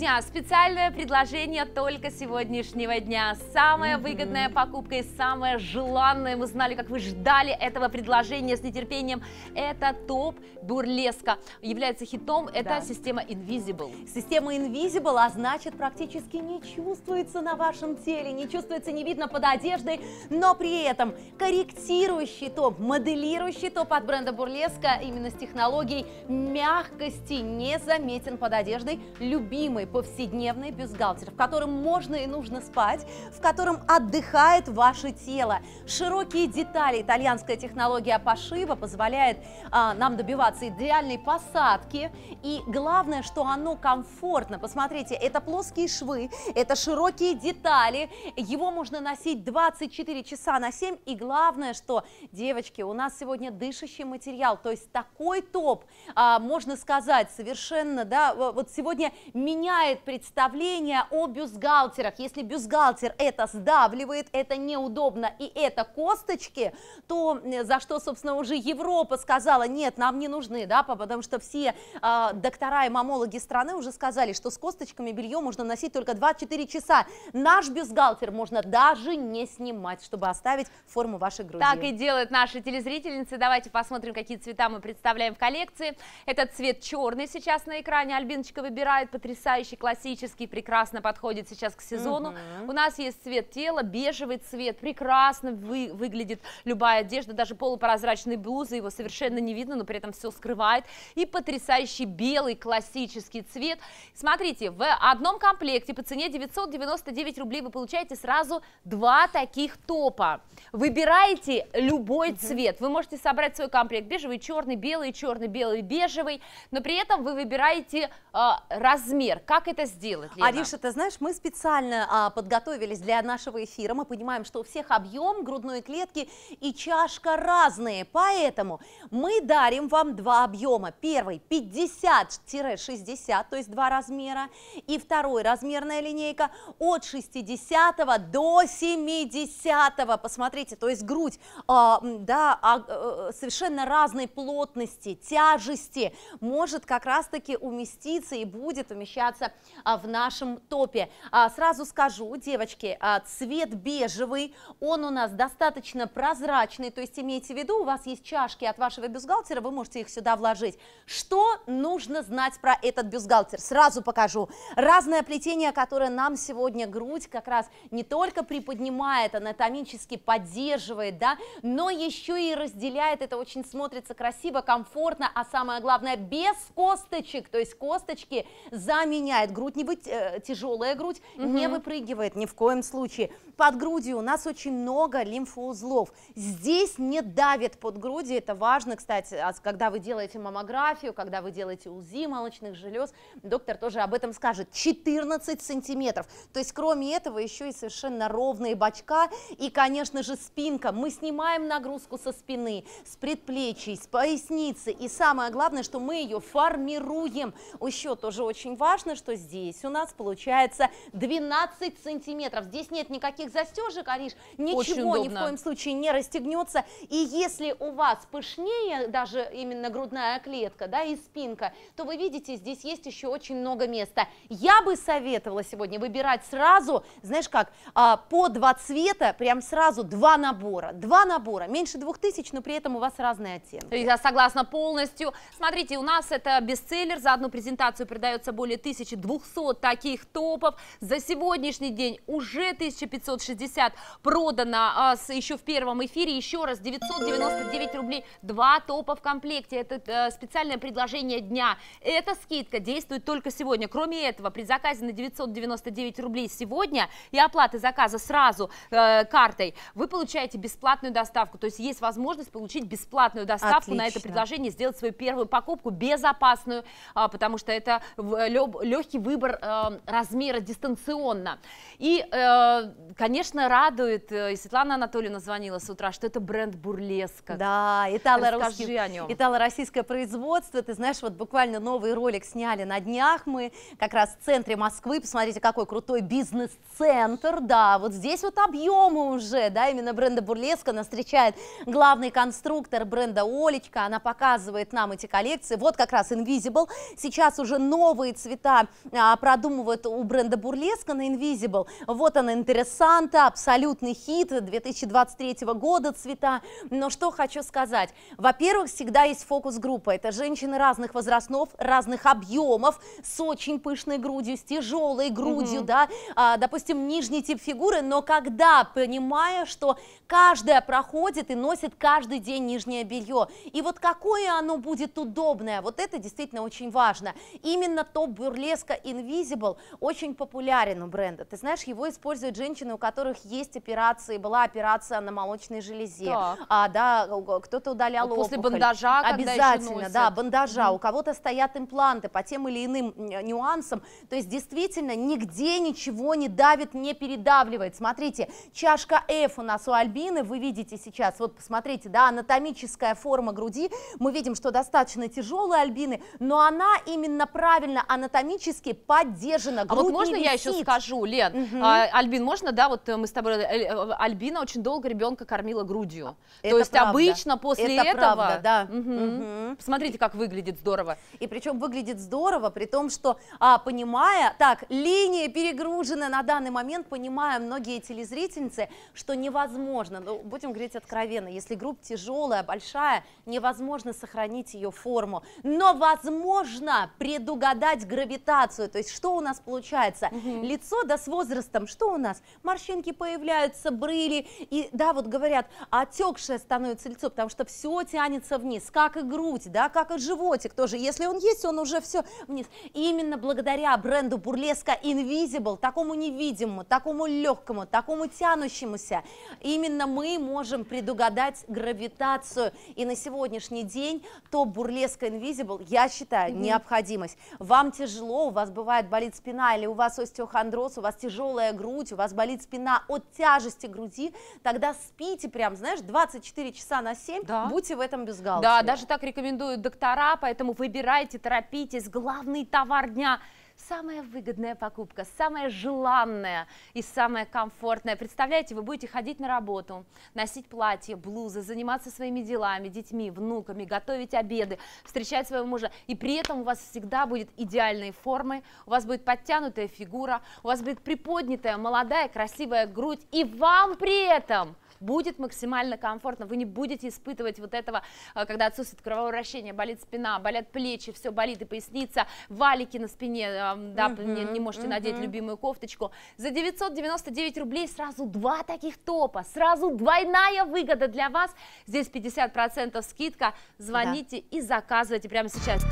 друзья, специальное предложение только сегодняшнего дня. Самая mm-hmm. выгодная покупка и самая желанная, мы знали, как вы ждали этого предложения с нетерпением, это топ бурлеска. Является хитом, это да. система Invisible. Система Invisible, а значит практически не чувствуется на вашем теле, не чувствуется, не видно под одеждой, но при этом корректирующий топ, моделирующий топ от бренда бурлеска именно с технологией мягкости не заметен под одеждой, любимый повседневный бюстгальтер, в котором можно и нужно спать, в котором отдыхает ваше тело. Широкие детали итальянская технология пошива позволяет а, нам добиваться идеальной посадки. И главное, что оно комфортно. Посмотрите, это плоские швы, это широкие детали. Его можно носить 24 часа на 7. И главное, что, девочки, у нас сегодня дышащий материал. То есть такой топ, а, можно сказать, совершенно, да, вот сегодня меня меняет представление о бюстгальтерах. Если бюстгальтер это сдавливает, это неудобно и это косточки, то за что, собственно, уже Европа сказала, нет, нам не нужны, да, потому что все э, доктора и мамологи страны уже сказали, что с косточками белье можно носить только 24 часа. Наш бюстгальтер можно даже не снимать, чтобы оставить форму вашей груди. Так и делают наши телезрительницы. Давайте посмотрим, какие цвета мы представляем в коллекции. Этот цвет черный сейчас на экране. Альбиночка выбирает потрясающий настоящий классический прекрасно подходит сейчас к сезону. Угу. У нас есть цвет тела, бежевый цвет, прекрасно вы, выглядит любая одежда, даже полупрозрачные блузы, его совершенно не видно, но при этом все скрывает. И потрясающий белый классический цвет. Смотрите, в одном комплекте по цене 999 рублей вы получаете сразу два таких топа. Выбираете любой угу. цвет. Вы можете собрать свой комплект бежевый, черный, белый, черный, белый, бежевый, но при этом вы выбираете э, размер, как как это сделать, Лена? Ариша, ты знаешь, мы специально а, подготовились для нашего эфира. Мы понимаем, что у всех объем грудной клетки и чашка разные. Поэтому мы дарим вам два объема. Первый 50-60, то есть два размера. И второй размерная линейка от 60 до 70. -го. Посмотрите, то есть грудь а, да, а, э, совершенно разной плотности, тяжести может как раз-таки уместиться и будет умещаться находится в нашем топе. А, сразу скажу, девочки, а, цвет бежевый, он у нас достаточно прозрачный, то есть имейте в виду, у вас есть чашки от вашего бюстгальтера, вы можете их сюда вложить. Что нужно знать про этот бюстгальтер? Сразу покажу. Разное плетение, которое нам сегодня грудь как раз не только приподнимает, анатомически поддерживает, да, но еще и разделяет, это очень смотрится красиво, комфортно, а самое главное, без косточек, то есть косточки заменяют выпрямляет грудь, не быть э, тяжелая грудь угу. не выпрыгивает ни в коем случае. Под грудью у нас очень много лимфоузлов. Здесь не давит под грудью, это важно, кстати, а когда вы делаете маммографию, когда вы делаете УЗИ молочных желез, доктор тоже об этом скажет, 14 сантиметров. То есть кроме этого еще и совершенно ровные бочка и, конечно же, спинка. Мы снимаем нагрузку со спины, с предплечий, с поясницы и самое главное, что мы ее формируем. Еще тоже очень важно, что что здесь у нас получается 12 сантиметров. Здесь нет никаких застежек, Ариш, ничего ни в коем случае не расстегнется. И если у вас пышнее даже именно грудная клетка, да, и спинка, то вы видите, здесь есть еще очень много места. Я бы советовала сегодня выбирать сразу, знаешь как, а, по два цвета, прям сразу два набора, два набора, меньше двух тысяч, но при этом у вас разные оттенки. Я согласна полностью. Смотрите, у нас это бестселлер, за одну презентацию продается более тысячи 200 таких топов. За сегодняшний день уже 1560 продано а, с, еще в первом эфире. Еще раз, 999 рублей, два топа в комплекте. Это а, специальное предложение дня. Эта скидка действует только сегодня. Кроме этого, при заказе на 999 рублей сегодня и оплаты заказа сразу э, картой, вы получаете бесплатную доставку. То есть есть возможность получить бесплатную доставку Отлично. на это предложение, сделать свою первую покупку безопасную, а, потому что это э, легкий легкий выбор э, размера дистанционно. И, э, конечно, радует, э, и Светлана Анатольевна звонила с утра, что это бренд Бурлеска. Да, итало-российское производство. Ты знаешь, вот буквально новый ролик сняли на днях мы, как раз в центре Москвы. Посмотрите, какой крутой бизнес-центр. Да, вот здесь вот объемы уже, да, именно бренда Бурлеска нас встречает главный конструктор бренда Олечка. Она показывает нам эти коллекции. Вот как раз Invisible. Сейчас уже новые цвета а, продумывают у бренда Бурлеска на Invisible. Вот она, Интересанта, абсолютный хит 2023 года цвета. Но что хочу сказать. Во-первых, всегда есть фокус-группа. Это женщины разных возрастов, разных объемов, с очень пышной грудью, с тяжелой грудью, mm да, а, допустим, нижний тип фигуры, но когда понимая, что каждая проходит и носит каждый день нижнее белье, и вот какое оно будет удобное, вот это действительно очень важно. Именно топ бурлеск блеска Invisible очень популярен у бренда. Ты знаешь, его используют женщины, у которых есть операции, была операция на молочной железе, а, да, кто-то удалял вот после опухоль. бандажа, обязательно, да, бандажа. Mm. У кого-то стоят импланты по тем или иным э, нюансам. То есть действительно нигде ничего не давит, не передавливает. Смотрите, чашка F у нас у Альбины, вы видите сейчас, вот посмотрите, да, анатомическая форма груди. Мы видим, что достаточно тяжелые Альбины, но она именно правильно анатомически всячески поддержана. А вот можно я еще скажу, Лен? Угу. А, Альбин, можно, да, вот э, мы с тобой... Э, э, Альбина очень долго ребенка кормила грудью. А, это То есть правда. обычно после Это этого... правда, да. Угу. Угу. Смотрите, как выглядит здорово. И причем выглядит здорово, при том, что, а, понимая... Так, линия перегружена на данный момент, понимая многие телезрительницы, что невозможно, ну, будем говорить откровенно, если группа тяжелая, большая, невозможно сохранить ее форму. Но возможно предугадать гравитацию градацию, то есть что у нас получается. Угу. Лицо, да, с возрастом, что у нас? Морщинки появляются, брыли, и, да, вот говорят, отекшее становится лицо, потому что все тянется вниз, как и грудь, да, как и животик тоже, если он есть, он уже все вниз. именно благодаря бренду Бурлеска Invisible, такому невидимому, такому легкому, такому тянущемуся, именно мы можем предугадать гравитацию. И на сегодняшний день то Бурлеска Invisible, я считаю, угу. необходимость. Вам тяжело, у вас бывает болит спина, или у вас остеохондроз, у вас тяжелая грудь, у вас болит спина от тяжести груди, тогда спите прям, знаешь, 24 часа на 7, да. будьте в этом без галстука. Да, даже так рекомендуют доктора, поэтому выбирайте, торопитесь, главный товар дня – самая выгодная покупка, самая желанная и самая комфортная. Представляете, вы будете ходить на работу, носить платье, блузы, заниматься своими делами, детьми, внуками, готовить обеды, встречать своего мужа. И при этом у вас всегда будет идеальные формы, у вас будет подтянутая фигура, у вас будет приподнятая, молодая, красивая грудь. И вам при этом будет максимально комфортно, вы не будете испытывать вот этого, э, когда отсутствует кровообращение, болит спина, болят плечи, все болит и поясница, валики на спине, да, угу, не, не можете угу. надеть любимую кофточку. За 999 рублей сразу два таких топа, сразу двойная выгода для вас. Здесь 50% скидка, звоните да. и заказывайте прямо сейчас.